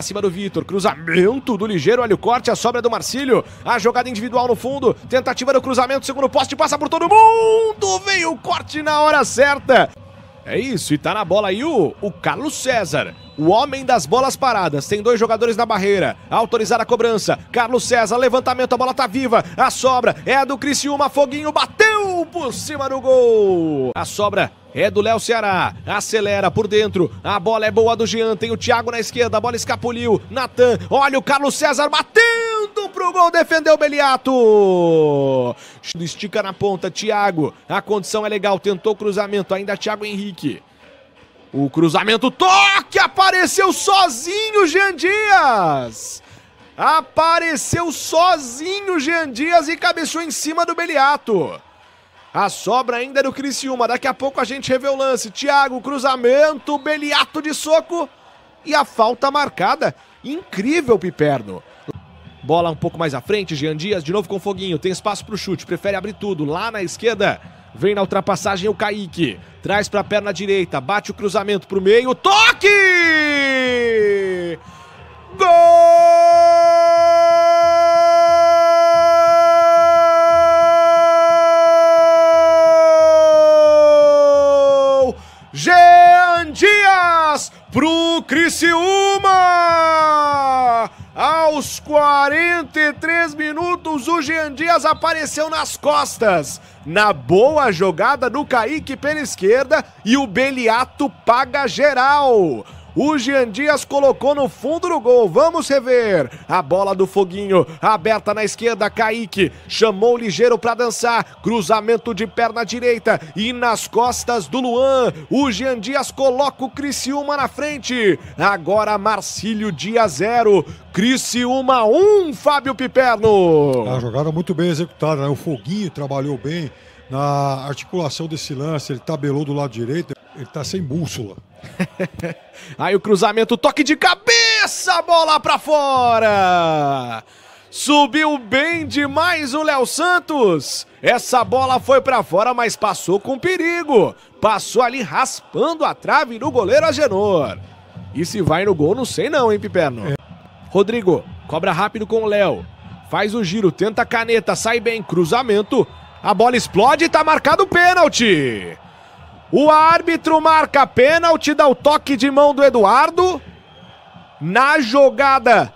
Acima do Vitor, cruzamento do ligeiro, olha o corte, a sobra do Marcílio, a jogada individual no fundo, tentativa do cruzamento, segundo poste, passa por todo mundo, veio o corte na hora certa. É isso, e tá na bola aí o, o Carlos César, o homem das bolas paradas. Tem dois jogadores na barreira, autorizar a cobrança. Carlos César, levantamento, a bola tá viva, a sobra é a do Criciúma, Foguinho bateu por cima do gol. A sobra é do Léo Ceará. Acelera por dentro. A bola é boa do Jean. Tem o Thiago na esquerda. A bola escapuliu. Natan. Olha o Carlos César batendo pro gol. Defendeu o Beliato. Estica na ponta. Thiago. A condição é legal. Tentou o cruzamento. Ainda Thiago Henrique. O cruzamento. Toque! Apareceu sozinho Jean Dias. Apareceu sozinho Jean Dias e cabeçou em cima do Beliato. A sobra ainda é do Criciúma. Daqui a pouco a gente revê o lance. Thiago, cruzamento, Beliato de soco e a falta marcada. Incrível, Piperno. Bola um pouco mais à frente, Jean Dias de novo com foguinho, tem espaço para o chute, prefere abrir tudo. Lá na esquerda, vem na ultrapassagem o Kaique. Traz para a perna direita, bate o cruzamento para o meio, toque! Goiás pro Criciúma! Aos 43 minutos, o Jean Dias apareceu nas costas. Na boa jogada do Kaique pela esquerda e o Beliato paga geral. O Jean Dias colocou no fundo do gol. Vamos rever. A bola do Foguinho aberta na esquerda. Kaique chamou ligeiro para dançar. Cruzamento de perna direita e nas costas do Luan. O Jean Dias coloca o Criciúma na frente. Agora Marcílio Dias zero. Criciúma um, Fábio Piperno. A jogada muito bem executada, né? O Foguinho trabalhou bem na articulação desse lance, ele tabelou do lado direito, ele está sem bússola. Aí o cruzamento, toque de cabeça, bola para fora. Subiu bem demais o Léo Santos. Essa bola foi para fora, mas passou com perigo. Passou ali raspando a trave no goleiro Agenor. E se vai no gol, não sei não, hein, Piperno. É. Rodrigo, cobra rápido com o Léo. Faz o giro, tenta a caneta, sai bem, cruzamento. A bola explode e tá marcado o pênalti. O árbitro marca pênalti, dá o toque de mão do Eduardo. Na jogada,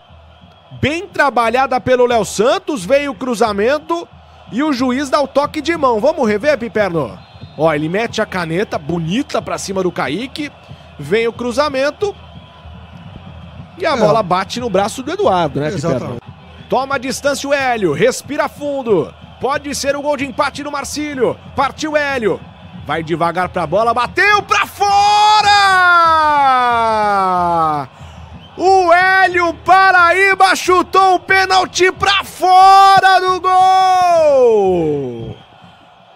bem trabalhada pelo Léo Santos, veio o cruzamento e o juiz dá o toque de mão. Vamos rever, Piperno? Ó, ele mete a caneta bonita pra cima do Kaique, vem o cruzamento e a é. bola bate no braço do Eduardo, né, Piperno? Toma a distância o Hélio, respira fundo. Pode ser o gol de empate do Marcílio. Partiu Hélio. Vai devagar para a bola, bateu para fora! O Hélio Paraíba chutou o pênalti para fora do gol!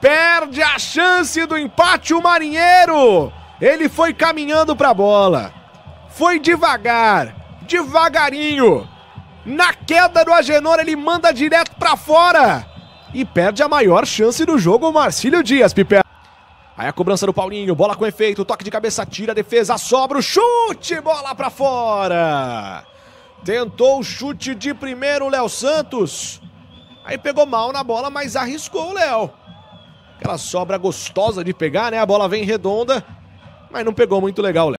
Perde a chance do empate o Marinheiro! Ele foi caminhando para a bola. Foi devagar, devagarinho. Na queda do Agenor, ele manda direto para fora. E perde a maior chance do jogo, o Marcílio Dias, Piper. Aí a cobrança do Paulinho, bola com efeito, toque de cabeça, tira a defesa, sobra o chute, bola para fora. Tentou o chute de primeiro o Léo Santos. Aí pegou mal na bola, mas arriscou o Léo. Aquela sobra gostosa de pegar, né? A bola vem redonda, mas não pegou muito legal, Léo.